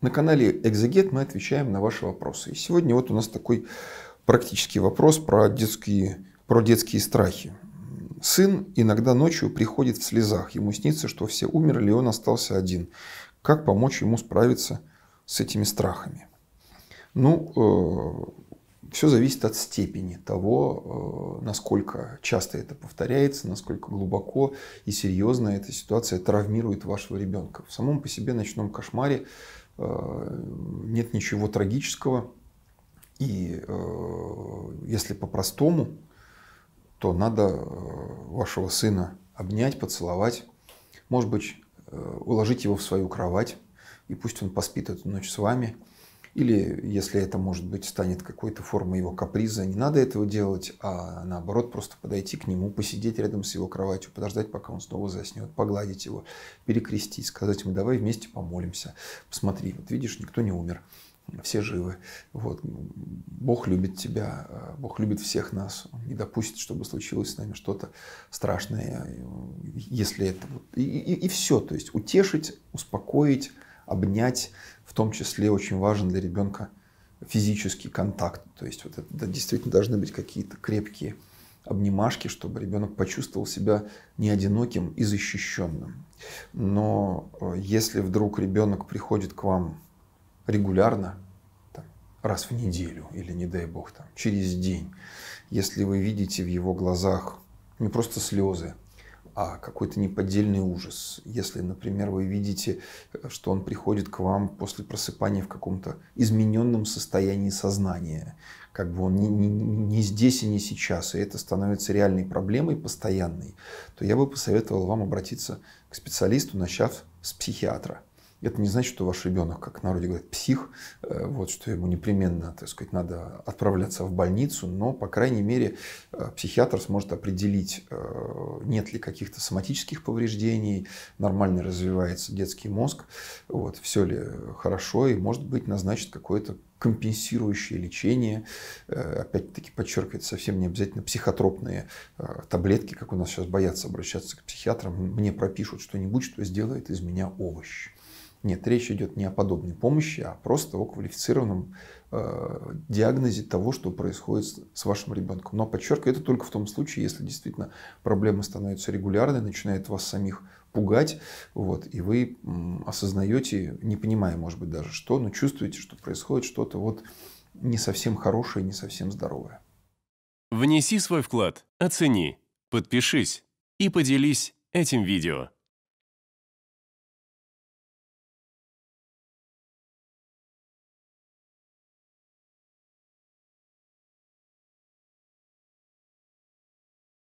На канале Экзагет мы отвечаем на ваши вопросы. И сегодня вот у нас такой практический вопрос про детские, про детские страхи. Сын иногда ночью приходит в слезах. Ему снится, что все умерли, и он остался один. Как помочь ему справиться с этими страхами? Ну, э, все зависит от степени того, э, насколько часто это повторяется, насколько глубоко и серьезно эта ситуация травмирует вашего ребенка. В самом по себе ночном кошмаре э, нет ничего трагического. И э, если по-простому, то надо вашего сына обнять, поцеловать, может быть, уложить его в свою кровать, и пусть он поспит эту ночь с вами – или, если это, может быть, станет какой-то формой его каприза, не надо этого делать, а наоборот, просто подойти к нему, посидеть рядом с его кроватью, подождать, пока он снова заснет, погладить его, перекрестить, сказать ему, давай вместе помолимся. Посмотри, вот видишь, никто не умер, все живы. Вот. Бог любит тебя, Бог любит всех нас, Он не допустит, чтобы случилось с нами что-то страшное, если это... И, и, и все, то есть утешить, успокоить, обнять, в том числе очень важен для ребенка физический контакт. То есть вот это действительно должны быть какие-то крепкие обнимашки, чтобы ребенок почувствовал себя не одиноким и защищенным. Но э, если вдруг ребенок приходит к вам регулярно, там, раз в неделю или, не дай бог, там, через день, если вы видите в его глазах не просто слезы, а какой-то неподдельный ужас. Если, например, вы видите, что он приходит к вам после просыпания в каком-то измененном состоянии сознания, как бы он не, здесь и не сейчас, и это становится реальной проблемой, постоянной, то я бы посоветовал вам обратиться к специалисту, начав с психиатра это не значит, что ваш ребенок, как в народе говорят, псих, э, вот, что ему непременно, так сказать, надо отправляться в больницу, но, по крайней мере, э, психиатр сможет определить, э, нет ли каких-то соматических повреждений, нормально развивается детский мозг, вот, все ли хорошо, и, может быть, назначит какое-то компенсирующее лечение. Опять-таки подчеркивает, совсем не обязательно психотропные таблетки, как у нас сейчас боятся обращаться к психиатрам. Мне пропишут что-нибудь, что сделает из меня овощ. Нет, речь идет не о подобной помощи, а просто о квалифицированном э, диагнозе того, что происходит с, с вашим ребенком. Но подчеркиваю, это только в том случае, если действительно проблемы становятся регулярной, начинает вас самих пугать, вот, и вы м, осознаете, не понимая, может быть, даже что, но чувствуете, что происходит что-то вот не совсем хорошее, не совсем здоровое. Внеси свой вклад, оцени, подпишись и поделись этим видео.